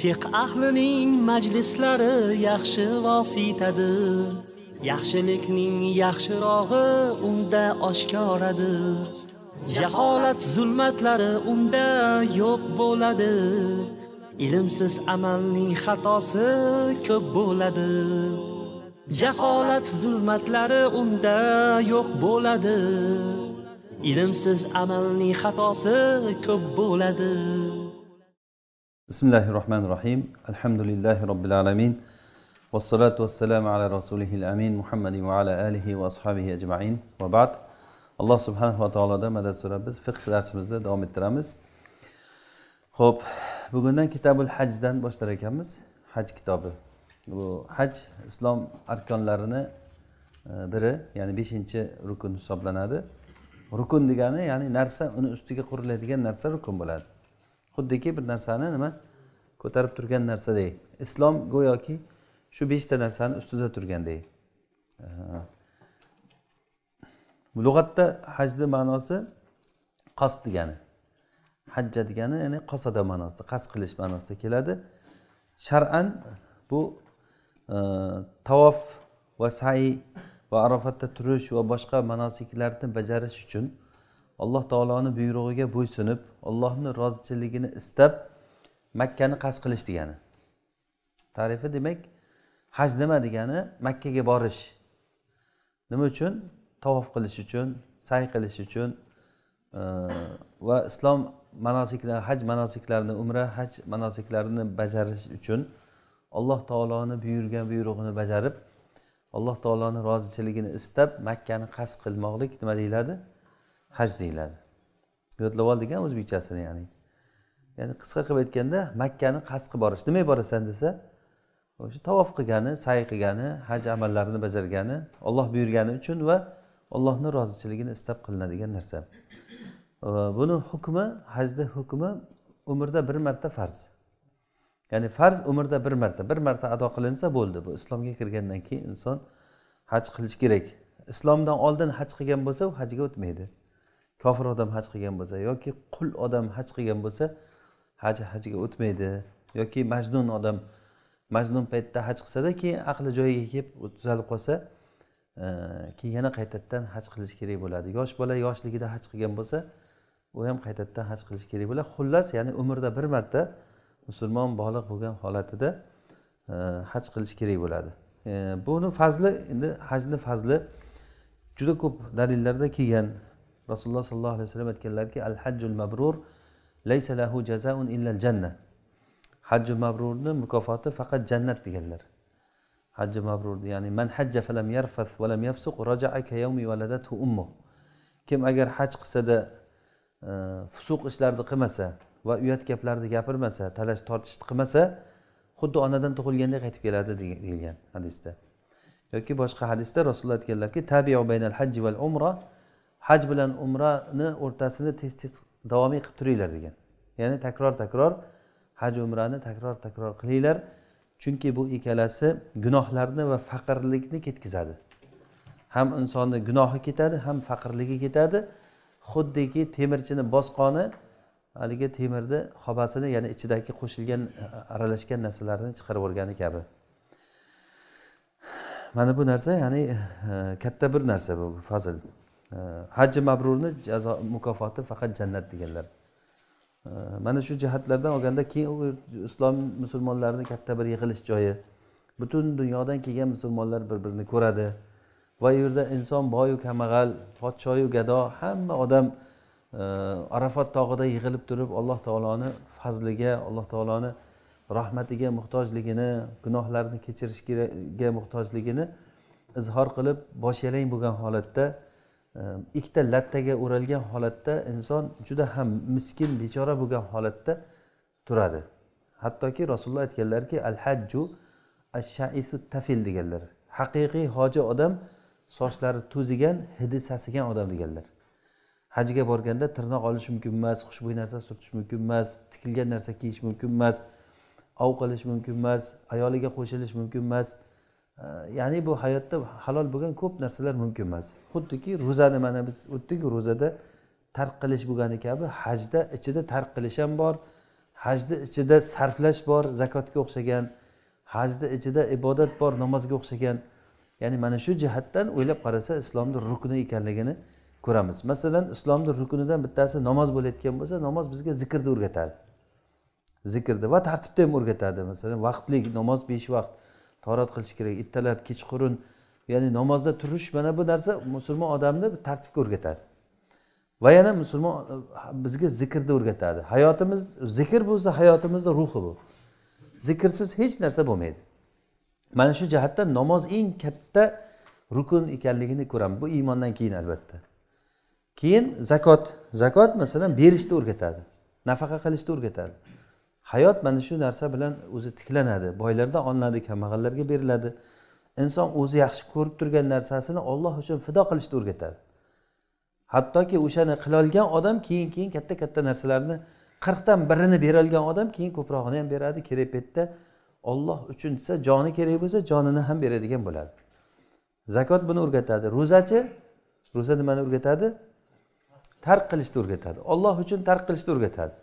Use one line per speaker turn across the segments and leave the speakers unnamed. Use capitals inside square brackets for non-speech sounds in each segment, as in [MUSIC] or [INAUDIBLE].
fiq ahlining majlislari yaxshi vositadir yaxshilikning yaxshirog'i unda oshkoradir jaholat zulmatlari unda yo'q bo'ladi ilmsiz amalning xatosi ko'p bo'ladi jaholat zulmatlari unda yo'q bo'ladi ilmsiz amalning xatosi ko'p bo'ladi بسم الله الرحمن الرحيم الحمد لله رب العالمين والصلاة والسلام على رسوله va محمد وعلى va وأصحابه أجمعين وبعد alloh subhanava taolodan madad so'rab biz fiqh darsimizni davom ettiramiz ho'p bugundan kitabul hajdan boshlar ekanmiz haj kitobi bu haj islom arkonlarini e, biri ya'ni beshinchi rukun hisoblanadi rukun degani ya'ni narsa uni ustiga quriladigan narsa rukun bo'ladi xuddiki bir narsani nima ko'tarib turgan narsadek islom go'yoki shu beshta narsani ustida turgandek lug'atda hajni ma'nosi qasd degani hajja degani ya'ni qasada ma'nosida qasd qilish ma'nosida keladi shar'an bu e, tavof va sai va arofatda turish va boshqa manosiklarni bajarish uchun alloh taoloni buyrug'iga bo'ysunib allohni rozichiligini istab makkani qasd qilish degani tarifi demak haj nima degani makkaga borish nima uchun tavof qilish uchun sa'y qilish uchun e, va islom manosiklar haj manosiklarini umra haj manosiklarini bajarish uchun alloh taoloni buyurgan buyrug'ini bajarib alloh taoloni rozichiligini istab makkani qasd qilmoqlik nima deyiladi haj deyiladi yodlavol degan o'zbekchasini ya'ni ya'ni qisqa qilib aytganda makkani qasd qilib borish nimaga borasan desa o'sha tavof qilgani sa'y qilgani haj amallarini bajargani olloh buyurgani uchun va ollohni rozichiligini istab qilinadigan narsa buni hukmi hajni hukmi umrda bir marta farz ya'ni farz umrda bir marta bir marta ado qilinsa bo'ldi bu islomga kirgandan keyin inson haj qilish kerak islomdan oldin haj qilgan bo'lsa u hajga o'tmaydi kofir odam haj qilgan bo'lsa yoki qul odam haj qilgan bo'lsa haj hajga o'tmaydi yoki majnun odam majnun paytda haj qilsada keyin aqli joyiga kelib tuzalib qolsa e, keyin yana qaytadan haj qilish kerak bo'ladi yosh bola yoshligida haj qilgan bo'lsa u ham qaytadan haj qilish kerak bo'ladi xullas ya'ni umrda bir marta musulmon bolig' bo'lgan holatida e, haj qilish kerak bo'ladi e, buni fazli endi hajni fazli juda ko'p dalillarda kelgan rasululloh sollallohu alayhi vasallam aytganlarki al hajjul mabrur laysa lahu jazaun illal janna hajji mabrurni mukofoti faqat jannat deganlar hajji mabrurni ya'ni man hajja falam yarfas valam yafsuq rajaaka yawmi valadathu ummu kim agar haj qilsada fusuq e, ishlarni qilmasa va uyat gaplarni gapirmasa talash tortishni qilmasa xuddi onadan tug'ilgandek qaytib keladi deyilgan hadisda yoki boshqa hadisda rasululloh aytganlarki tabiu baynal hajji val umra haj bilan umrani o'rtasini tez tez davomiy qilib turinglar degan ya'ni takror takror haj umrani takror takror qilinglar chunki bu ikkalasi gunohlarni va faqirlikni ketkazadi ham insonni gunohi ketadi ham faqirligi ketadi xuddiki temirchini bosqoni haligi temirni xobasini ya'ni ichidagi qo'shilgan aralashgan narsalarni chiqarib yuborgani kabi mana bu narsa ya'ni e, katta bir narsa bu fazil haji mabrurni jazo mukofoti faqat jannat deganlar mana shu jihatlardan olganda keyin u islom musulmonlarini katta bir yig'ilish joyi butun dunyodan kelgan musulmonlar bir birini ko'radi va u yerda inson boyu kambag'al podshoyu gado hamma odam arafat tog'ida yig'ilib turib alloh taoloni fazliga alloh taoloni rahmatiga muhtojligini gunohlarni kechirishga muhtojligini izhor qilib bosh bo'lgan holatda Ehm, ikkita lattaga o'ralgan holatda inson juda ham miskin bechora bo'lgan holatda turadi hattoki rasululloh aytganlarki al hajju ashshaisu tafil deganlar haqiqiy hoji odam sochlari to'zigan hidi sasigan odam deganlar hajga borganda tirnoq olish mumkin emas xushbo'y narsa surtish mumkin emas tikilgan narsa kiyish mumkin emas ov qilish mumkin emas ayoliga qo'shilish mumkin emas Э, ya'ni bu hayotda halol bo'lgan ko'p narsalar mumkin emas xuddiki ro'zani mana biz o'tdik ro'zada tark qilish bo'lgani kabi hajda ichida tark qilish ham bor hajni ichida sarflash bor zakotga o'xshagan hajni ichida ibodat bor namozga o'xshagan ya'ni mana shu jihatdan o'ylab qarasa islomni rukni ekanligini ko'ramiz masalan islomni ruknidan bittasi namoz bo'layotgan bo'lsa namoz bizga zikrni o'rgatadi zikrni va tartibda ham o'rgatadi masalan vaqtli namoz besh vaqt torat qilish kerak ertalab kechqurun ya'ni namozda turish mana bu narsa musulmon odamni tartibga o'rgatadi va yana musulmon bizga zikrni o'rgatadi hayotimiz zikr bo'lsa hayotimizni ruhi bu zikrsiz hech narsa bo'lmaydi mana shu jihatdan namoz eng katta rukun ekanligini ko'ramiz bu iymondan keyin albatta keyin zakot zakot masalan berishni o'rgatadi nafaqa qilishni o'rgatadi hayot mana shu narsa bilan o'zi tiklanadi boylarda olinadi kambag'allarga beriladi inson o'zi yaxshi ko'rib turgan narsasini olloh uchun fido qilishni o'rgatadi hattoki o'shani qilolgan odam keyin keyin katta katta narsalarni qirqdan birini berolgan odam keyin ko'prog'ini ham beradi kerak paytda olloh uchun desa joni kerak bo'lsa jonini ham beradigan bo'ladi zakot buni o'rgatadi ro'zachi ro'za nimani o'rgatadi tark qilishni o'rgatadi olloh uchun tark qilishni o'rgatadi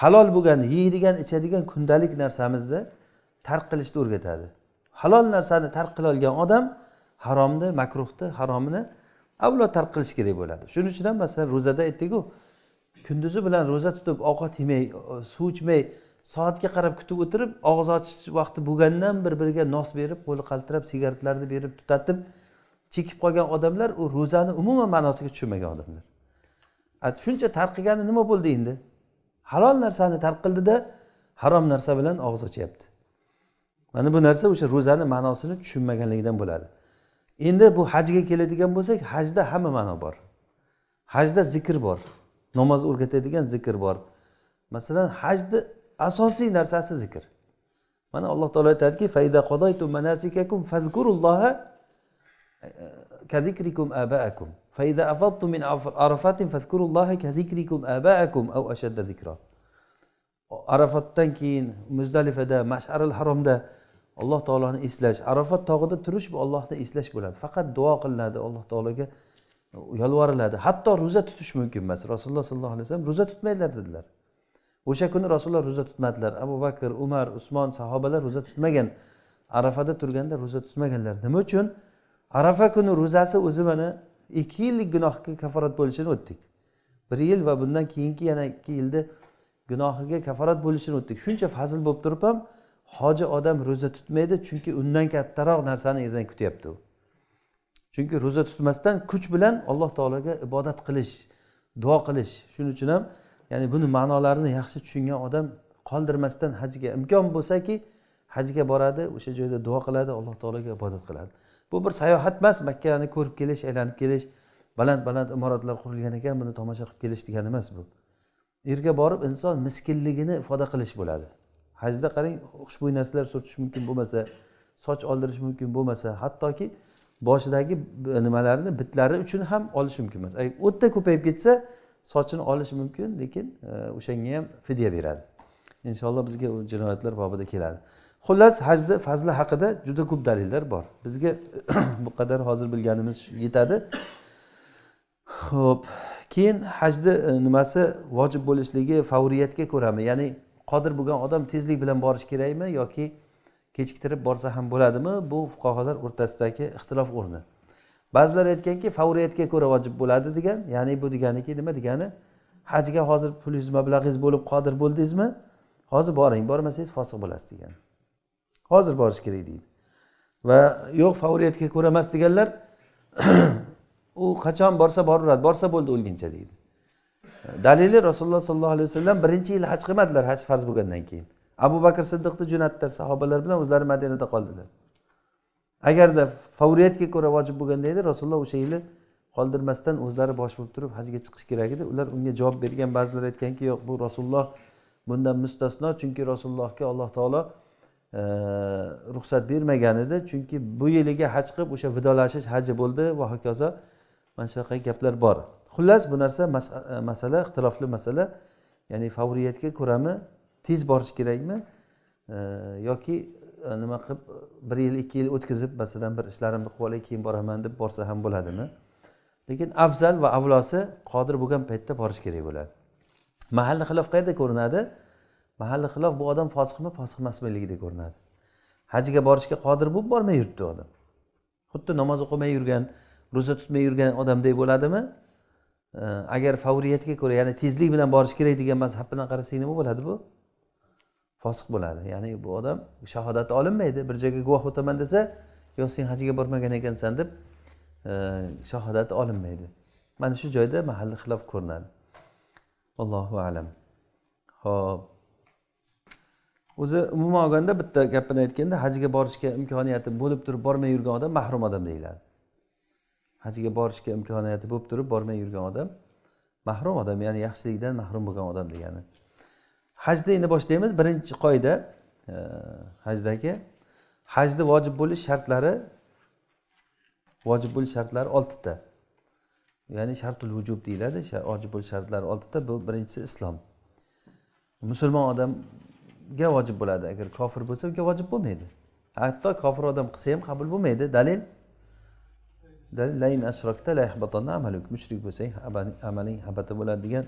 halol bo'lgan yeydigan ichadigan kundalik narsamizni tark qilishni o'rgatadi halol narsani tark qilolgan odam haromni makruhni haromini avvalo tark qilish kerak bo'ladi shuning uchun ham masalan ro'zada aytdikku kunduzi bilan ro'za tutib ovqat yemay suv ichmay soatga qarab kutib o'tirib og'iz ochish vaqti bo'lgandan bir biriga nos berib qo'li qaltirab sigaretlarni berib tutatib chekib qolgan odamlar u ro'zani umuman ma'nosiga tushunmagan odamlar shuncha tarqigani nima bo'ldi endi halol narsani tark qildida harom narsa bilan og'iz ochyapti mana bu narsa o'sha ro'zani ma'nosini tushunmaganligidan bo'ladi endi bu hajga keladigan bo'lsak hajda hamma ma'no bor hajda zikr bor namoz o'rgatadigan zikr bor masalan hajni asosiy narsasi zikr mana alloh taolo aytadiki faida qodoytum manasikakum fazkurulloha kadikrikum abaakum فإذا أفضتم من عرفات فاذكروا الله كذكركم آباءكم أو أشد ذكرا arafatdan keyin muzdalifada masharil haromda alloh taoloni eslash arafat tog'ida turish bu allohni eslash bo'ladi faqat duo qilinadi alloh taologa yolvoriladi hatto ro'za tutish mumkin emas rasululloh sollallohu alayhi vasallam ro'za tutmanglar dedilar o'sha kuni rasululloh ro'za tutmadilar abu bakr umar usmon sahobalar ro'za tutmagan arafada turganda ro'za tutmaganlar nima uchun arafa kuni ro'zasi o'zi mana ikki yillik gunohga kaforat bo'lishini o'tdik bir yil va bundan keyingi yana ikki yilni gunohiga kaforat bo'lishini o'tdik shuncha fazil bo'lib turib ham hoji odam ro'za tutmaydi chunki undan kattaroq narsani erdan kutyapti u chunki ro'za tutmasdan kuch bilan alloh taologa ibodat qilish duo qilish shuning uchun ham ya'ni buni ma'nolarini yaxshi tushungan odam qoldirmasdan hajga imkon bo'lsaki hajga boradi o'sha joyda duo qiladi alloh taologa ibodat qiladi bu bir sayohat emas makkani ko'rib kelish aylanib kelish baland baland imoratlar qurilgan ekan buni tomosha qilib kelish degani emas bu yerga borib inson miskinligini ifoda qilish bo'ladi hajda qarang xushbo'y narsalar surtish mumkin bo'lmasa soch oldirish mumkin bo'lmasa hattoki boshidagi nimalarni bitlari uchun ham olish mumkin emas o'tda ko'payib ketsa sochini olish mumkin lekin e, o'shanga ham fidya beradi inshaalloh bizga u jinoyatlar bobida keladi xullas hajni fazli haqida juda ko'p dalillar bor bizga [CLEARS THROAT] bu qadar hozir bilganimiz yetadi ho'p keyin hajni e, nimasi vojib bo'lishligi favriyatga ko'rami ya'ni qodir bo'lgan odam tezlik bilan borishi kerakmi yoki kechiktirib borsa ham bo'ladimi bu fuqarolar o'rtasidagi ixtilof o'rni ba'zilar aytganki favriyatga ko'ra vojib bo'ladi degan ya'ni bu deganiki nima degani hajga hozir pulingiz mablag'ingiz bo'lib qodir bo'ldingizmi hozir boring bormasangiz fosiq bo'lasiz degan hozir borish kerak deydi va yo'q favoriyatga ko'ra emas deganlar [CLEARS THROAT] u qachon borsa boraveradi borsa bo'ldi o'lguncha deydi dalili rasululloh sollallohu alayhi vasallam birinchi yil haj qilmadilar haj farz bo'lgandan keyin abu bakr siddiqni jo'natdilar sahobalar bilan o'zlari madinada qoldilar agarda favoriyatga ko'ra vojib bo'lganda edi rasululloh o'sha yili qoldirmasdan o'zlari bosh bo'lib turib hajga chiqish kerak edi ular unga javob bergan ba'zilar aytganki yo'q bu rasululloh bundan mustasno chunki rasulullohga alloh taolo ruxsat bermagan edi chunki bu yiliga haj qilib o'sha vidolashish haji bo'ldi va hokazo mana shunaqa gaplar bor xullas bu narsa e, masala ixtilofli masala ya'ni favriyatga ko'rami tez borish kerakmi yoki e, nima qilib bir yil ikki yil o'tkazib masalan bir ishlarimni qilib olay keyin boraman deb borsa ham bo'ladimi lekin afzal va avlosi qodir bo'lgan paytda borish kerak bo'ladi mahalli xilof qayerda ko'rinadi mahalli xilof bu odam fosiqmi fosiq emasmiligida ko'rinadi hajga borishga qodir bo'lib bormay yuribdi odam xuddi namoz o'qimay yurgan ro'za tutmay yurgan odamdek bo'ladimi agar favriyatga ko'ra ya'ni tezlik bilan borish kerak degan mazhab bilan qarasak nima bo'ladi bu fosiq bo'ladi ya'ni bu odam shahodati olinmaydi bir joyga guvoh o'taman desa yo sen hajga bormagan ekansan deb shahodati olinmaydi mana shu joyda mahalli xilof ko'rinadi allohu alam ho'p o'zi umuman olganda bitta gapini aytganda hajga borishga imkoniyati bo'lib turib bormay yurgan odam mahrum odam deyiladi hajga borishga imkoniyati bo'lib turib bormay yurgan odam mahrum odam ya'ni yaxshilikdan mahrum bo'lgan odam degani hajni endi boshlaymiz birinchi qoida e, hajdagi hajni vojib bo'lish shartlari vojib bo'lish shartlari oltita ya'ni shartul vujub deyiladi vojib bo'lish shartlari oltita bu birinchisi islom musulmon odam ga vojib bo'ladi agar kofir bo'lsa unga vojib bo'lmaydi hatto kofir odam qilsa ham qabul bo'lmaydi dalil dalil lain ashrokta la amaluk mushrik bo'lsang amaling habata bo'ladi degan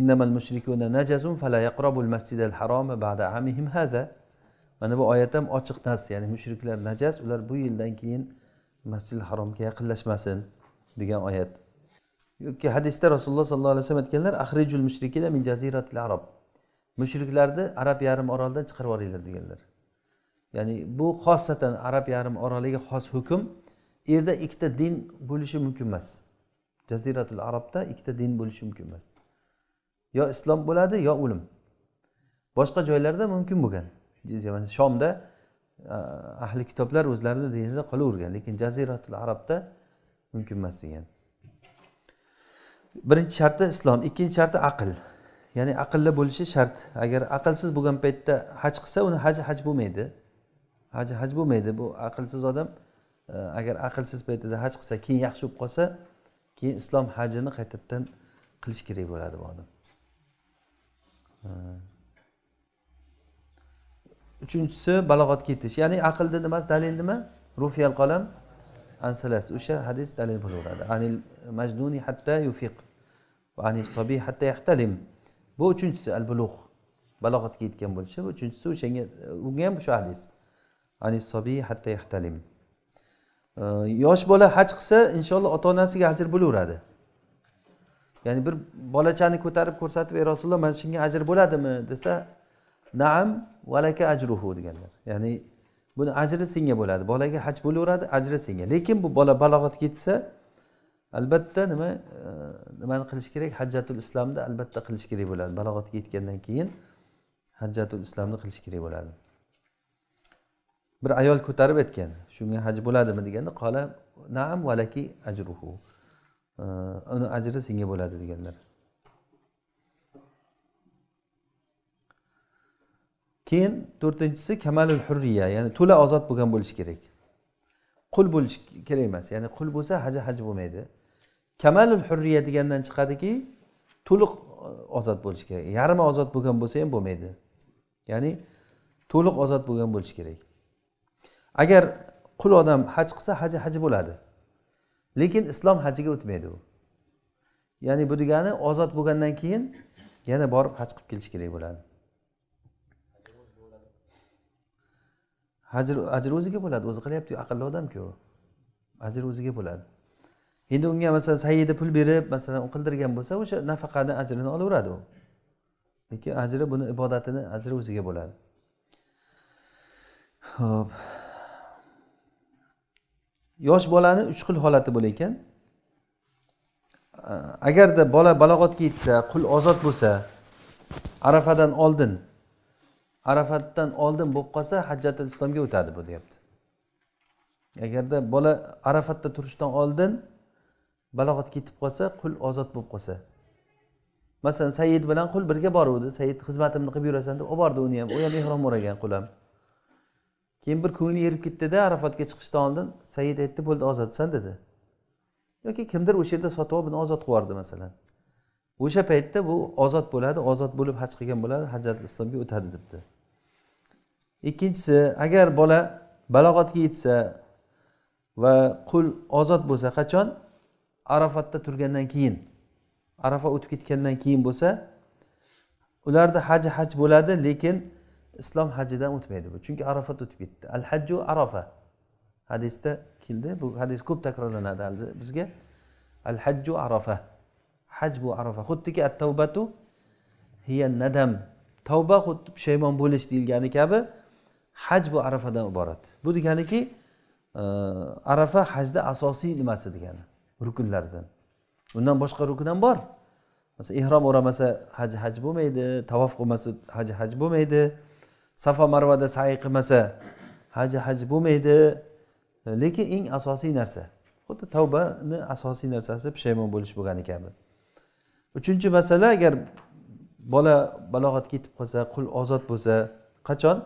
innamal mushrikuna najazun fala yaqrabul masjidal haroma ba'da amihim hada mana bu oyat ham ochiq nas ya'ni mushriklar najas ular bu yildan keyin masjidil haromga yaqinlashmasin degan oyat yoki hadisda rasululloh sollallohu alayhi vasallam aytganlar ahrijul mushrikina min jaziratil arab mushriklarni arab yarim orolidan chiqarib yuboringlar deganlar ya'ni bu xosatan arab yarim oroliga xos hukm u yerda ikkita din bo'lishi mumkin emas jaziratul arabda ikkita din bo'lishi mumkin emas yo islom bo'ladi yo o'lim boshqa joylarda mumkin bo'lgan shomda ahli kitoblar o'zlarini dinida qolavergan lekin jaziratul arabda mumkin emas degan birinchi sharti islom ikkinchi sharti aql ya'ni aqlli bo'lishi shart agar aqlsiz bo'lgan paytda haj qilsa uni haji haj bo'lmaydi haji haj bo'lmaydi bu aqlsiz odam e, agar aqlsiz paytida haj qilsa keyin yaxshi bo'lib qolsa keyin islom hajini qaytadan qilish kerak bo'ladi bu odam e. uchinchisi balog'at ketish ya'ni aqlni nimasi dalil nima rufiyal qalam ansalas o'sha hadis dalil bo'laveradi anil majnuni hatta yufiq anil sobiy hatta yahtalim bu uchinchisi al bulug' balog'atga yetgan bo'lishi bu uchinchisi o'shanga unga ham shu hadis hatta yahtalim yosh bola haj qilsa inshaalloh ota onasiga ajr bo'laveradi ya'ni bir bolachani ko'tarib ko'rsatib ey rasululloh mana shunga ajr bo'ladimi desa naam valaka ajruhu deganlar ya'ni buni ajri senga bo'ladi bolaga haj bo'laveradi ajri senga lekin bu bola balog'atga yetsa albatta nima e, nimani qilish kerak hajjatul islomni albatta qilish kerak bo'ladi balog'atga yetgandan keyin hajjatul islomni qilish kerak bo'ladi bir ayol ko'tarib aytgan shunga haj bo'ladimi deganda qola naam valaki ajruhu e, uni ajri senga bo'ladi deganlar keyin to'rtinchisi kamalul hurriya ya'ni to'la ozod bo'lgan bo'lishi kerak qul bo'lish kerak emas ya'ni qul bo'lsa haji haj bo'lmaydi kamalul hurriya degandan chiqadiki to'liq e, ozod bo'lishi kerak yarmi ozod bo'lgan bo'lsa ham bo'lmaydi ya'ni to'liq ozod bo'lgan bo'lishi kerak agar qul odam haj qilsa haji haji bo'ladi lekin islom hajiga o'tmaydi u ya'ni bu degani ozod bo'lgandan keyin yana borib haj qilib kelish kerak bo'ladi hajr ajr o'ziga bo'ladi o'zi qilyaptiku aqlli odamku u ajr o'ziga bo'ladi endi unga masalan sayidi pul berib masalan qildirgan bo'lsa o'sha nafaqani ajrini olaveradi u lekin ajri buni ibodatini ajri o'ziga bo'ladi ho'p yosh bolani uch xil holati bo'lar ekan agarda bola balog'atga yetsa qul ozod bo'lsa arafadan oldin arafatdan oldin bo'lib qolsa hajjati islomga o'tadi bu deyapti agarda bola arafatda turishdan oldin balog'at ketib qolsa qul ozod bo'lib qolsa masalan said bilan qul birga boruvdi said xizmatimni qilib yurasan deb olib bordi uni ham u ham ehrom o'ragan qul ham keyin bir ko'ngli erib ketdida arafatga chiqishdan oldin said aytdi bo'ldi ozodsan dedi yoki kimdir o'sha yerda sotib olib uni ozod qilib yubordi masalan o'sha paytda bu ozod bo'ladi ozod bo'lib haj qilgan bo'ladi hajjat islomga o'tadi debdi ikkinchisi agar bola balog'atga yetsa va qul ozod bo'lsa qachon arafatda turgandan keyin arafa o'tib ketgandan keyin bo'lsa ularda haji haj bo'ladi lekin islom hajidan o'tmaydi bu chunki arafat o'tib ketdi al hajju arafa hadisda keldi bu hadis ko'p takrorlanadi bizga al hajju arafa haj bu arafa xuddiki at tavbatu hiya nadam tavba xuddi pushaymon bo'lish deyilgani kabi haj bu arafadan iborat bu deganiki e, arafa hajda asosiy nimasi degani rukunlaridan undan boshqa rukn ham bor masalan ehrom o'ramasa haj haj bo'lmaydi tavof qilmasa haj haj bo'lmaydi safa marvada sayi qilmasa haj haj bo'lmaydi lekin eng asosiy narsa xuddi tavbani asosiy narsasi pushaymon bo'lish bo'lgani kabi uchinchi masala agar bola balog'atga yetib qolsa qul ozod bo'lsa qachon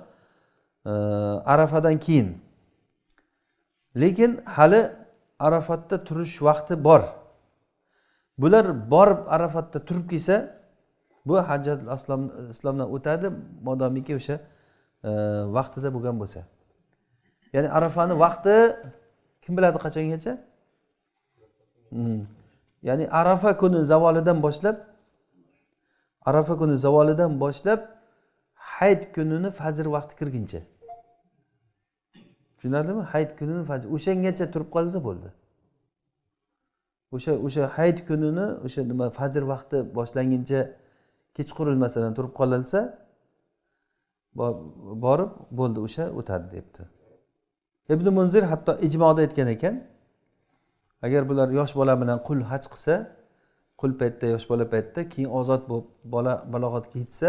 arafadan keyin lekin hali arafatda turish vaqti bor bular borib arafatda turib kelsa bu hajjat aslom islomdan o'tadi modomiki o'sha e, vaqtida bo'lgan bo'lsa ya'ni arafani vaqti kim biladi qachongacha hmm. ya'ni arafa kuni zavolidan boshlab arafa kuni zavolidan boshlab hayit kunini fajr vaqti kirguncha tushunarlimi hayit kunini o'shangacha turib qolsa bo'ldi o'sha o'sha hayit kunini o'sha nima fajr vaqti boshlanguncha kechqurun masalan turib qolilsa borib bo'ldi o'sha o'tadi debdi ibn munzir hatto ijmoda aytgan ekan agar bular yosh bola bilan qul haj qilsa qul paytda yosh bola paytda keyin ozod bo'lib bola balog'atga yetsa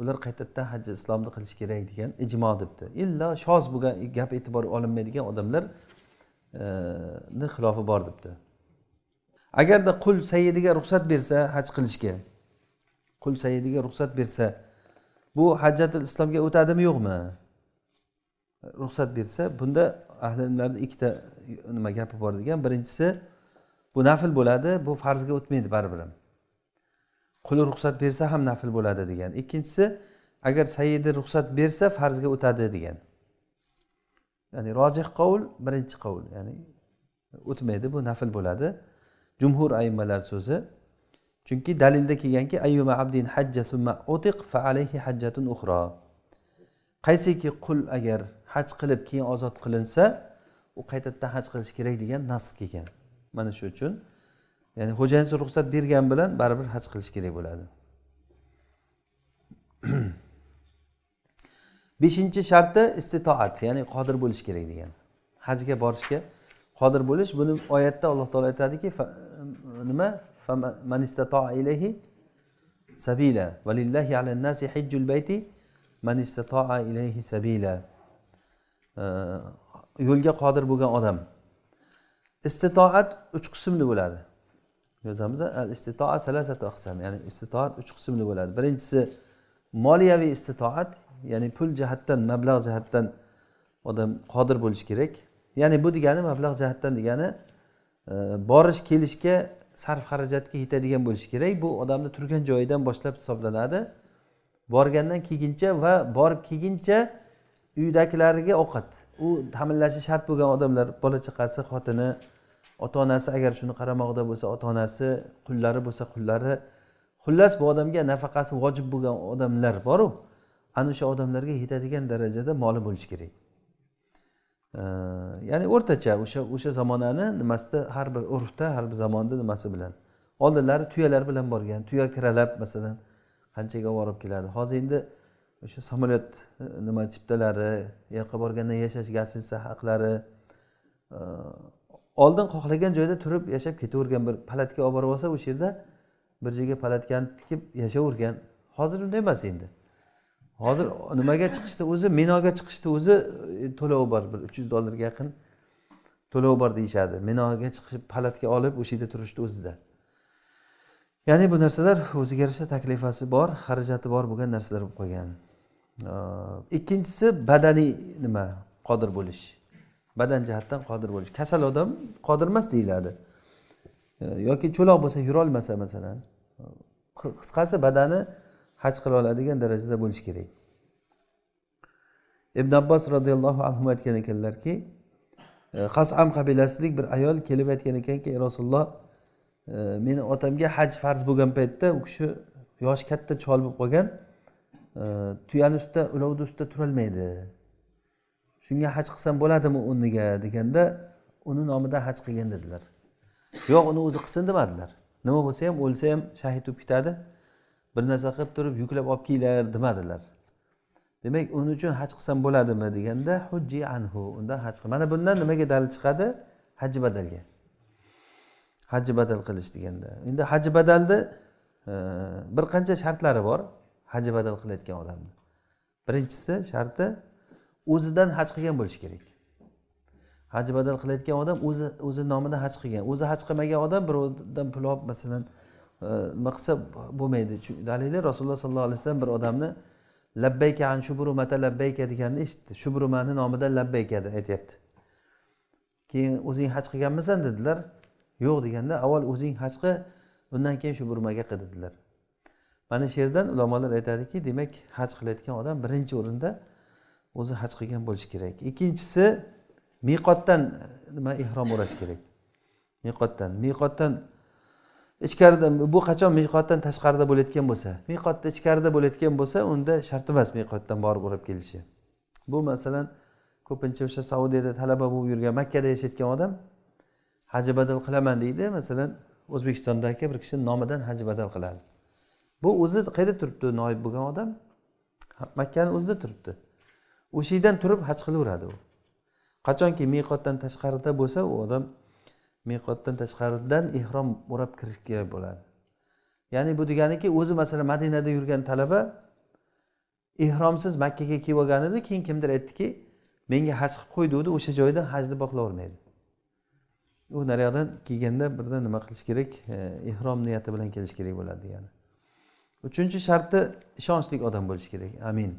ular qaytadan hajji islomni qilish kerak degan ijmo debdi illo shoz bo'lgan gap e'tibor olinmaydigan odamlarni e, xilofi bor debdi agarda qul sayyidiga ruxsat bersa haj qilishga qul sayyidiga ruxsat bersa bu hajjatil islomga o'tadimi yo'qmi ruxsat bersa bunda ahli ilmlarni ikkita nima gapi bor degan birinchisi bu nafl bo'ladi bu farzga o'tmaydi baribir ham quli ruxsat bersa ham nafl bo'ladi degan ikkinchisi agar sayidi ruxsat bersa farzga o'tadi degan ya'ni rojih qovul birinchi qovul ya'ni o'tmaydi bu nafl bo'ladi jumhur aymalar so'zi chunki dalilda kelganki ayyuma abdin hajja summa utiq fa alayhi hajjatun uxro qaysiki qul agar haj qilib keyin ozod qilinsa u qaytadan haj qilishi kerak degan nas kelgan mana shu uchun ya'ni xo'jayinsiz ruxsat bergan bilan baribir haj qilish kerak bo'ladi [CLEARS THROAT] beshinchi sharti istitoat ya'ni qodir bo'lish kerak degan hajga borishga qodir bo'lish buni oyatda alloh taolo aytadiki e, nima man ilayhi sabila valillahi ala nasi hijjul bayti man istatoa ilayhi sabila e, yo'lga qodir bo'lgan odam istitoat uch qismli bo'ladi yozamiz al istitoa salasatu aqsam ya'ni istitoat uch qismli bo'ladi birinchisi moliyaviy istitoat ya'ni pul jihatdan mablag' jihatdan odam qodir bo'lishi kerak ya'ni bu degani mablag' jihatdan degani e, borish kelishga sarf xarajatga yetadigan bo'lishi kerak bu odamni turgan joyidan boshlab hisoblanadi borgandan keyincha va borib kelguncha uydagilariga ovqat u ta'minlashi shart bo'lgan odamlar bola chaqasi xotini ota onasi agar shuni qaramoqda bo'lsa ota onasi qullari bo'lsa qullari xullas bu odamga nafaqasi vojib bo'lgan odamlar boru ana o'sha odamlarga yetadigan darajada moli bo'lishi kerak ya'ni o'rtacha o'sha o'sha zamonani nimasida har bir urfda har bir zamonda nimasi bilan oldinlari tuyalar bilan borgan tuya kiralab masalan qanchaga borib keladi hozir endi o'sha samolyot e, nima chiptalari u yoqqa borganda yashash gosinsa haqlari e, oldin xohlagan joyda turib yashab ketavergan bir palatka olib borib olsa o'sha yerda bir joyga palatkani tikib yashayvergan hozir unday emas endi hozir nimaga chiqishni o'zi minoga chiqishni o'zi e, to'lov bor bir uch yuz dollarga yaqin to'lov bor deyishadi minoga chiqib palatka olib o'sha yerda turishni o'zida ya'ni bu narsalar o'ziga yarasha taklifasi bor xarajati bor bo'lgan narsalar bo'lib qolgan ikkinchisi badaniy nima qodir bo'lish badan jihatdan qodir bo'lish kasal odam qodir emas deyiladi yoki cho'loq bo'lsa yurolmasa masalan qisqasi badani haj qila oladigan darajada bo'lishi kerak ibn abbos roziyallohu anhu aytgan ekanlarki qasam e, qabilasilik bir ayol kelib aytgan ekanki rasululloh e, meni otamga haj farz bo'lgan paytda u kishi yoshi katta chol bo'lib qolgan e, tuyani ustida ulovni ustida turolmaydi shunga haj qilsam bo'ladimi o'rniga deganda uni nomidan haj qilgin dedilar yo'q uni o'zi qilsin demadilar nima bo'lsa ham o'lsa ham shahid bo'lib ketadi bir narsa qilib turib yuklab olib kelinglar demadilar demak uni uchun haj qilsam bo'ladimi deganda hujji anhu undan haj qil mana bundan nimaga dalil chiqadi haji badalga haji badal qilish deganda endi haji badalni e, bir qancha shartlari bor haji badal qilayotgan odamni birinchisi sharti o'zidan haj qilgan bo'lishi kerak haj badal qilayotgan odam o'zi o'zi nomidan haj qilgan o'zi haj qilmagan odam birovdan pul olib masalan e, nima qilsa bo'lmaydi dalili rasululloh sollallohu alayhi vasallam bir odamni labbayka an shubrumata labbayka deganini eshitdi shubrumani nomidan labbayka aytyapti keyin o'zing haj qilganmisan dedilar yo'q deganda avval o'zing haj qil undan keyin shubrumaga qil dedilar mana shu yerdan ulamolar aytadiki demak haj qilayotgan odam birinchi o'rinda o'zi haj qilgan bo'lishi kerak ikkinchisi miqotdan e, nima ehrom o'rash kerak miqotdan miqotdan ichkarida bu qachon miqotdan tashqarida bo'layotgan bo'lsa miqotni ichkarida bo'layotgan bo'lsa unda shart emas miqotdan borib o'rab kelishi bu masalan ko'pincha o'sha saudiyada talaba bo'lib yurgan makkada yashayotgan odam haji badal qilaman deydi masalan o'zbekistondagi bir kishini nomidan haji badal qiladi bu o'zi qayerda turibdi noib bo'lgan odam makkani o'zida turibdi o'shadan turib haj qilaveradi u qachonki meqotdan tashqarida bo'lsa u odam meqotdan tashqaridan ehrom o'rab kirish kerak bo'ladi ya'ni bu deganiki o'zi masalan madinada yurgan talaba ehromsiz makkaga kelib olgan edi keyin kimdir aytdiki menga haj qilib qo'y degdi o'sha joyda hajni boshlavermaydi u nariyoqdan kelganda birdan nima qilish kerak e, ehrom niyati bilan kelish kerak bo'ladi degani uchinchi sharti ishonchli odam bo'lishi kerak amin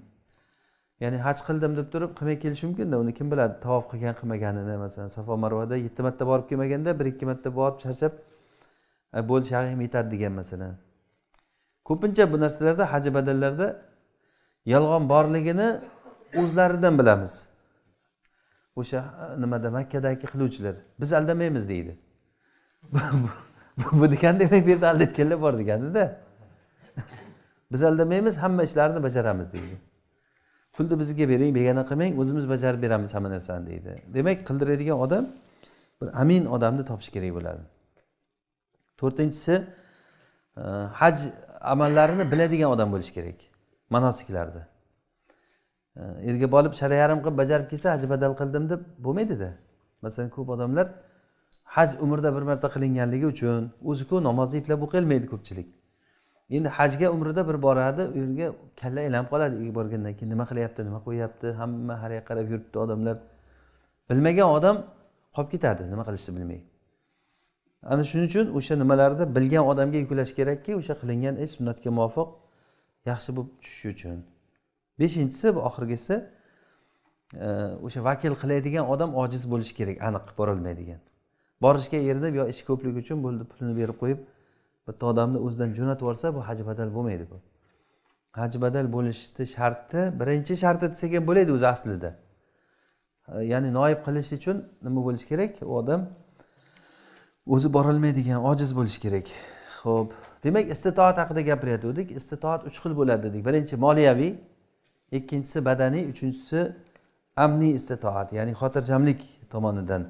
ya'ni haj qildim deb turib qilmay kelishi mumkinda uni kim biladi tavob qilgan qilmaganini masalan safo marvada yetti marta borib kelmaganda bir ikki marta borib charchab e, bo'lishi ham yetadi degan masalan ko'pincha bu narsalarda haji badallarda yolg'on borligini o'zlaridan bilamiz o'sha e, nimada makkadagi qiluvchilar biz aldamaymiz deydi bu degani demak bu yerda aldayotganlar bor deganida [LAUGHS] biz aldamaymiz hamma ishlarni bajaramiz deydi pulni bizga bering begona qilmang o'zimiz bajarib beramiz hamma narsani deydi demak qildiradigan odam bir amin odamni topish kerak bo'ladi to'rtinchisi e, haj amallarini biladigan odam bo'lishi kerak manosiklarni e, erga borib shara yarim qilib bajarib kelsa haj badal qildim deb bo'lmaydida masalan ko'p odamlar haj umrda bir marta qilinganligi uchun o'zi namozni eplab olmaydi ko'pchilik endi hajga umrida bir boradi u yerga kalla aylanib qoladi uyga borgandan keyin nima qilyapti nima qo'yyapti hamma har yoqqa qarab yuribdi odamlar bilmagan odam qolib ketadi nima qilishni bilmay ana shuning uchun o'sha nimalarni bilgan odamga yuklash kerakki o'sha qilingan ish sunnatga muvofiq yaxshi bo'lib tushishi uchun beshinchisi bu oxirgisi e, o'sha vakil qiladigan odam ojiz bo'lishi kerak aniq borolmaydigan borishga erinib yo ish ko'pligi uchun bo'ldi pulni berib qo'yib bitta odamni o'zidan jo'natib yuborsa bu haj badal bo'lmaydi bu haj badal bo'lishni sharti birinchi sharti desak ham bo'ladi o'zi aslida ya'ni noib qilish uchun nima bo'lishi kerak u odam o'zi borolmaydigan ojiz bo'lishi kerak ho'p demak istitoat haqida gapirayotgandik istitoat uch xil bo'ladi dedik birinchi moliyaviy ikkinchisi badaniy uchinchisi amniy istitoat ya'ni xotirjamlik tomonidan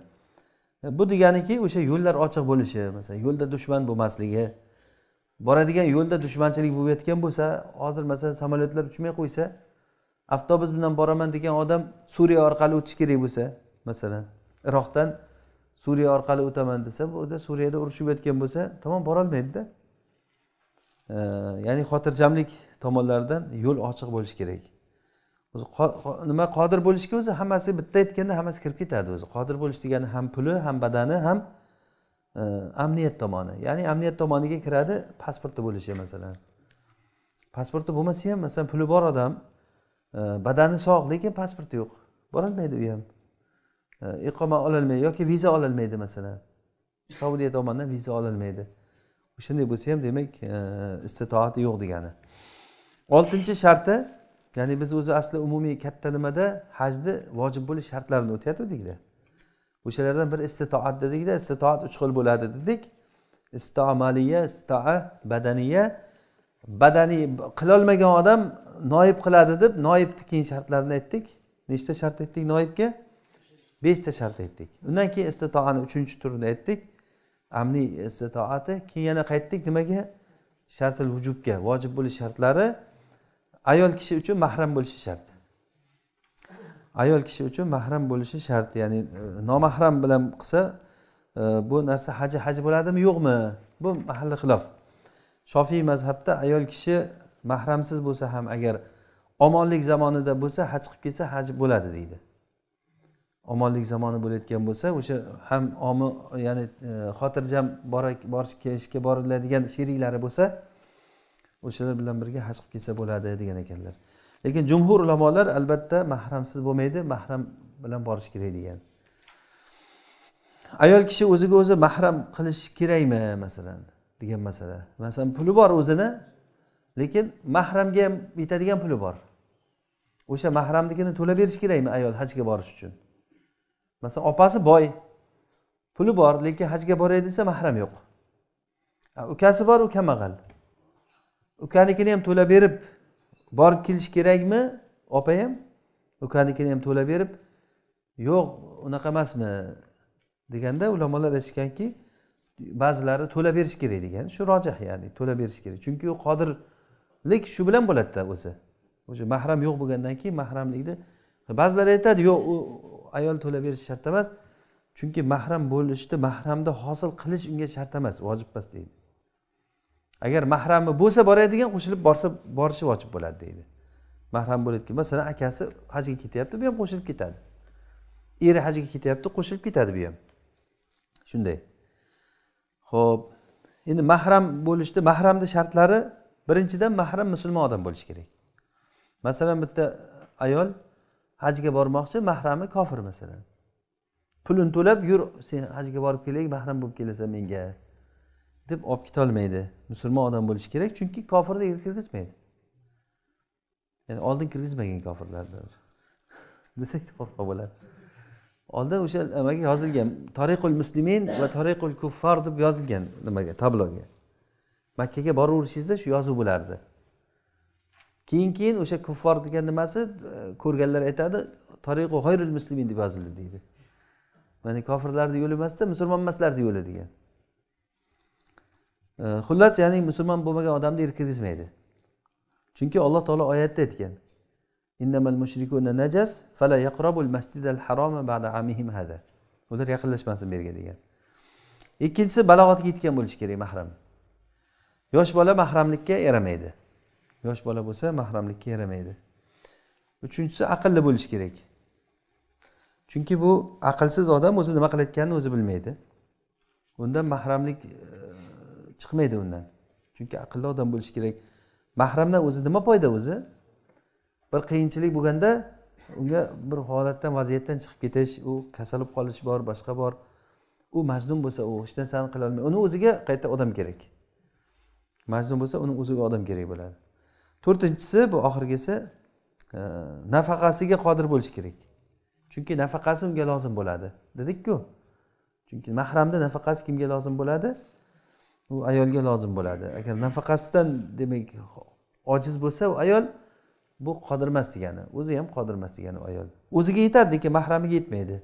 bu deganiki o'sha yo'llar ochiq bo'lishi masalan yo'lda dushman bo'lmasligi boradigan yo'lda dushmanchilik bo'lib bo'lsa hozir masalan samolyotlar uchmay qo'ysa avtobus bilan boraman degan odam suriya orqali o'tishi kerak bo'lsa masalan iroqdan suriya orqali o'taman desa bu yerda suriyada urushib yotgan bo'lsa tamom borolmaydida ya'ni xotirjamlik tomonlaridan yo'l ochiq bo'lishi kerak o'zi nima qodir bo'lishga o'zi hammasi bitta aytganda hammasi kirib ketadi o'zi qodir bo'lish degani ham puli ham badani ham e, amniyat tomoni ya'ni amniyat tomoniga kiradi pasporti bo'lishi masalan pasporti bo'lmasa ham masalan puli bor odam e, badani sog' lekin pasporti yo'q borolmaydi u ham e, iqoma ololmaydi yoki viza ololmaydi masalan saudiya tomonidan viza ololmaydi o'shanday bo'lsa ham demak istitoati yo'q degani oltinchi sharti ya'ni biz o'zi asli umumiy katta nimada hajni vojib bo'lish shartlarini o'tayotgandikda o'shalardan biri istitoat dedikda istitoat uch xil bo'ladi dedik isto maliya istitoa badaniya badaniy qilolmagan odam noib qiladi deb noyibni keyin shartlarini aytdik nechta shart aytdik noibga beshta shart aytdik undan keyin istitoani uchinchi turini aytdik amniy istitoati keyin yana qaytdik nimaga shartil vujubga vojib bo'lish shartlari ayol kishi uchun mahram bo'lishi shart ayol kishi uchun mahram bo'lishi shart ya'ni e, nomahram bilan qilsa e, bu narsa haji haj bo'ladimi yo'qmi bu mahalli xilof shofiy mazhabda ayol kishi mahramsiz bo'lsa ham agar omonlik zamonida bo'lsa haj qilib kelsa haj bo'ladi deydi omonlik zamoni bo'layotgan bo'lsa o'sha ham omi ya'ni e, xotirjam borish kelishga boriladigan sheriklari bo'lsa o'shalar bilan birga haj qilib kelsa bo'ladi degan ekanlar lekin jumhur ulamolar albatta mahramsiz bo'lmaydi mahram bilan borish kerak degan ayol kishi o'ziga o'zi mahram qilish kerakmi masalan degan masala masalan puli bor o'zini lekin mahramga ham yetadigan puli bor o'sha mahramnikini to'lab berish kerakmi ayol hajga borish uchun masalan opasi boy puli bor lekin hajga boray desa mahram yo'q ukasi bor u kambag'al ukanikini ham to'lab berib borib kelish kerakmi opa ham ukanikini ham to'lab berib yo'q unaqa emasmi deganda ulamolar aytishganki ba'zilari to'lab berish kerak degan shu rojih ya'ni to'lab berish kerak chunki u qodirlik shu bilan bo'ladida o'zi o'sha mahram yo'q bo'lgandan keyin mahramlikni ba'zilar aytadi yo'q u ayol to'lab berishi shart emas chunki mahram bo'lishni mahramda hosil qilish unga shart emas vojib emas deydi agar mahrami bo'lsa boradigan qo'shilib borsa borishi vojib bo'ladi deydi mahram bo'layotgan masalan akasi hajga ketyapti bu ham qo'shilib ketadi eri hajga ketyapti qo'shilib ketadi bu ham shunday ho'p endi mahram bo'lishni mahramni shartlari birinchidan mahram musulmon odam bo'lishi kerak masalan bitta ayol hajga bormoqchi mahrami kofir masalan pulini to'lab yur sen hajga borib kelaylik mahram bo'lib kelasan menga deb olib ketolmaydi musulmon odam bo'lishi kerak chunki kofirda kirgizmaydi ya'ni oldin kirgizmagan kofirlarni [LAUGHS] desak to'g'riroq bo'ladi oldin o'sha nimaga yozilgan tariqul muslimin va tariqul kuffar deb yozilgan nimaga tabloga makkaga boraverishingizda shu yozuv bo'lardi keyin keyin o'sha kuffor degan nimasi e, ko'rganlar aytadi toriqu g'oyrul muslimin deb yozildi deydi ya'ni kofirlarni yo'li emasda musulmon emaslarni yo'li degan xullas ya'ni musulmon bo'lmagan odamni erk kirgizmaydi chunki alloh taolo oyatda aytgan innamal mushrikuna najas fala yaqrabul masjidal haroma ba'da amihim hada ular yaqinlashmasin bu yerga degan ikkinchisi balog'atga yetgan bo'lishi kerak mahram yosh bola mahramlikka yaramaydi yosh bola bo'lsa mahramlikka yaramaydi uchinchisi aqlli bo'lishi kerak chunki bu aqlsiz odam o'zi nima qilayotganini o'zi bilmaydi undan mahramlik chiqmaydi undan chunki aqlli odam bo'lishi kerak mahramdan o'zi nima foyda o'zi bir qiyinchilik bo'lganda unga bir holatdan vaziyatdan chiqib ketish u kasal bo'lib qolish bor boshqa bor u majnun bo'lsa u hech narsani qilolmaydi uni o'ziga qayta odam kerak majnun bo'lsa uni o'ziga odam kerak bo'ladi to'rtinchisi bu oxirgisi e, nafaqasiga qodir bo'lishi kerak chunki nafaqasi unga lozim bo'ladi dedikku chunki mahramda nafaqasi kimga lozim bo'ladi u ayolga lozim bo'ladi agar nafaqasidan demak ojiz bo'lsa u ayol bu qodir emas degani o'zi ham qodir emas degani u ayol o'ziga yetadi lekin mahramiga yetmaydi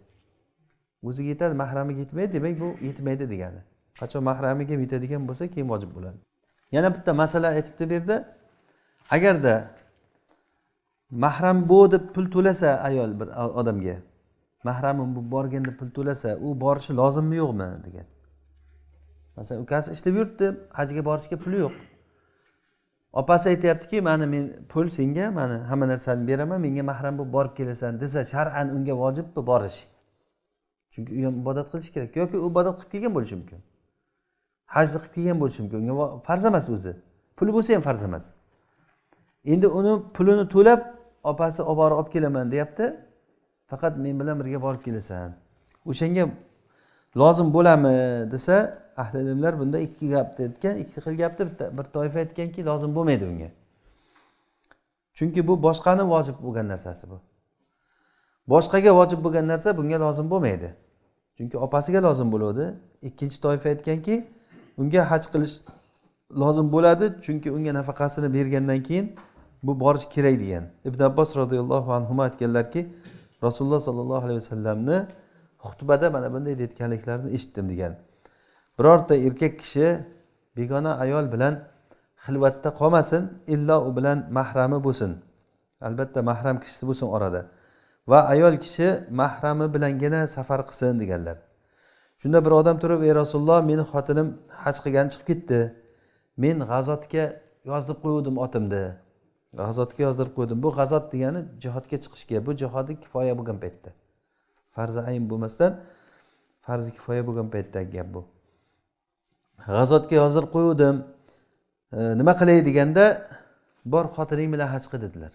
o'ziga yetadi mahramiga yetmaydi demak bu yetmaydi degani qachon mahramiga yetadigan bo'lsa keyin vojib bo'ladi yana bitta masala aytibdi bu yerda agarda mahram bu deb pul to'lasa ayol bir odamga mahramim bu borgin deb pul to'lasa u borishi lozimmi yo'qmi degan masalan ukasi ishlab yuribdi hajga borishga puli yo'q opasi aytyaptiki mani men pul senga mani hamma narsani beraman menga mahram bo'lib borib kelasan desa shar'an unga vojibmi borish chunki u ham ibodat qilishi kerak yoki u ibodat qilib kelgan bo'lishi mumkin hajni qilib kelgan bo'lishi mumkin unga farz emas o'zi puli bo'lsa ham farz emas endi uni pulini to'lab opasi olib borib olib kelaman deyapti faqat men bilan birga borib kelasan o'shanga lozim bo'ladimi desa ahli ilmlar bunda ikki gap aytgan ikki xil gapni bitta bir toifa aytganki lozim bo'lmaydi bunga chunki bu boshqani vojib bo'lgan narsasi bu boshqaga vojib bo'lgan narsa bunga lozim bo'lmaydi chunki opasiga lozim bo'ladi ikkinchi toifa aytganki unga haj qilish lozim bo'ladi chunki unga nafaqasini bergandan keyin bu borish kerak degan ibn abbos roziyallohu anhu aytganlarki rasululloh sollallohu alayhi vasallamni xutbada mana bunday deyotganliklarini eshitdim degan birorta erkak kishi begona ayol bilan xilvatda qolmasin illo u bilan mahrami bo'lsin albatta mahram kishisi bo'lsin orada va ayol kishi mahrami bilangina safar qilsin deganlar shunda bir odam turib ey rasululloh meni xotinim haj qilgan chiqib ketdi men g'azotga yozib qo'yuvdim otimni g'azotga yozdirib qo'ydim bu g'azot degani jihodga chiqishga bu jihodi kifoya bo'lgan paytda farzi ayn bo'lmasdan farzi kifoya bo'lgan paytdagi gap bu g'azotga hozir qo'yuvdim e, nima qilay deganda bor xotining bilan haj qil dedilar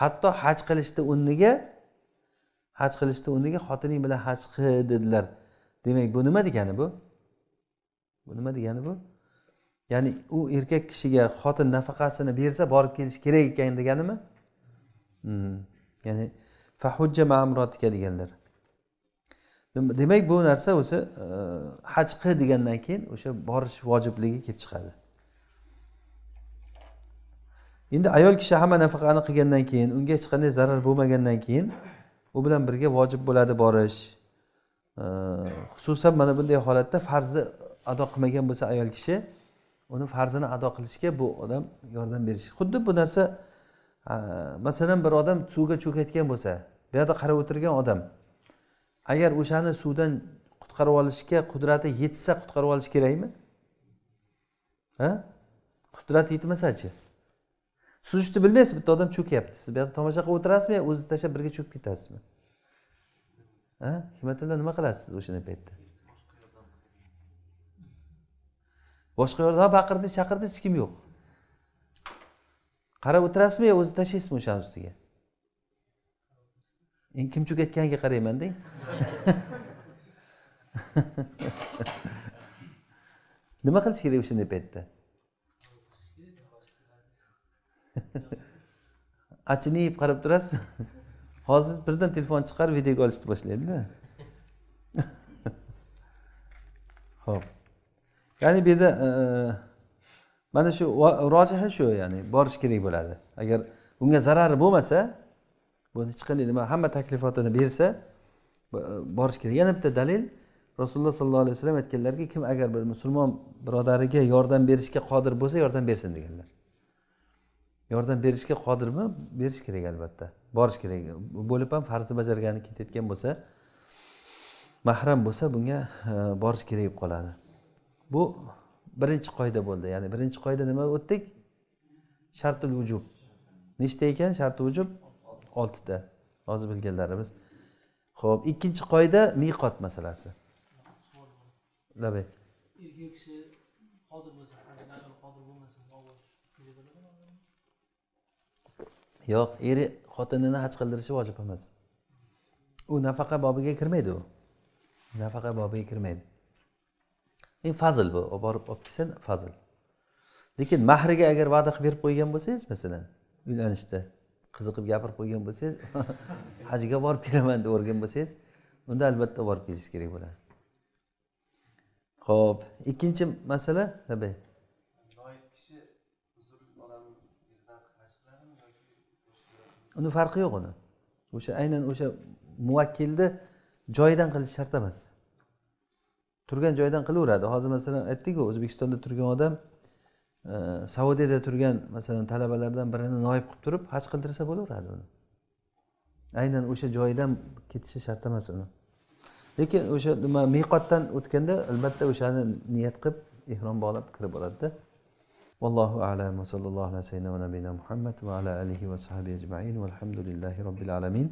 hatto haj qilishni o'rniga haj qilishni o'rniga xotining bilan haj qil dedilar demak bu nima degani bu bu nima degani bu ya'ni u erkak kishiga xotin nafaqasini bersa borib kelishi kerak ekan deganimi hmm. ya'ni fahujja mamrotika deganlar demak bu narsa o'zi e, haj qi degandan keyin o'sha borish vojibligi kelib chiqadi endi ayol kishi hamma nafaqani qilgandan keyin unga hech qanday zarar bo'lmagandan keyin u bilan birga vojib bo'ladi borish e, xususan mana bunday holatda farzni ado qilmagan bo'lsa ayol kishi uni farzini ado qilishga bu odam yordam berishi xuddi bu narsa masalan bir odam suvga cho'kayotgan bo'lsa bu yoqda qarab o'tirgan odam agar o'shani suvdan qutqarib olishga qudrati yetsa qutqarib olish kerakmi ha qudrati yetmasachi suzishni bilmaysiz bitta odam cho'kyapti siz bu yoqda tomosha qilib o'tirasizmi yo o'zingiz tashlab birga cho'kib ketasizmi ha hikmatulla nima qilasiz o'shanday paytda boshqa yordam baqirdi chaqirdi hech kim yo'q qarab o'tirasizmi yo o'zi tashlaysizmi o'shani ustiga endi kim cho'kayotganiga qarayman deng [LAUGHS] nima qilish kerak o'shanday paytda [LAUGHS] achinib qarab turasiz hozir birdan telefon chiqarib videoga olishni boshlaydida ho'p [LAUGHS] ya'ni bu yerda e, mana shu rojihi shu ya'ni borish kerak bo'ladi agar unga zarari bo'lmasa buni hech qanday nima hamma taklifotini bersa borish kerak yana bitta dalil rasululloh sollallohu alayhi vasallam aytganlarki kim agar bir musulmon birodariga yordam berishga qodir bo'lsa yordam bersin deganlar yordam berishga qodirmi berish kerak albatta borish kerak bo'lib ham farzni bajargani ketayotgan bo'lsa mahram bo'lsa bunga e, borish kerak bo'lib qoladi bu birinchi qoida bo'ldi ya'ni birinchi qoida nima o'tdik shartul vujub nechta ekan sharti vujub oltita hozir bilganlarimiz ho'p ikkinchi qoida miqot masalasi labay qodir bo'lsa qodir bo'lmasa yo'q eri xotinini haj qildirishi vojib emas u nafaqa bobiga kirmaydi u nafaqa bobiga kirmaydi eng fazil bu olib borib olib kelsan fazil lekin mahriga agar va'da qilib berib qo'ygan bo'lsangiz masalan uylanishda qiziqib gapirib qo'ygan bo'lsangiz [LAUGHS] hajga borib kelaman deb yuborgan bo'lsangiz unda albatta borib kelishingiz kerak bo'ladi ho'p ikkinchi masala bay uni farqi yo'q uni o'sha aynan o'sha muvakkilni joyidan qilish shart emas turgan joyidan qilaveradi hozir masalan aytdikku o'zbekistonda turgan odam saudiyada turgan masalan talabalardan birini noib qilib turib haj qildirsa bo'laveradi uni aynan o'sha joyidan ketishi shart emas uni lekin o'sha nima miqotdan o'tganda albatta o'shani niyat qilib ehrom bog'lab kirib boradida vallohu alam va sallallohu ala sayyidina va nabiyina muhammad va ala alihi va sahbihi ajmain valhamdulillahi robbil alamin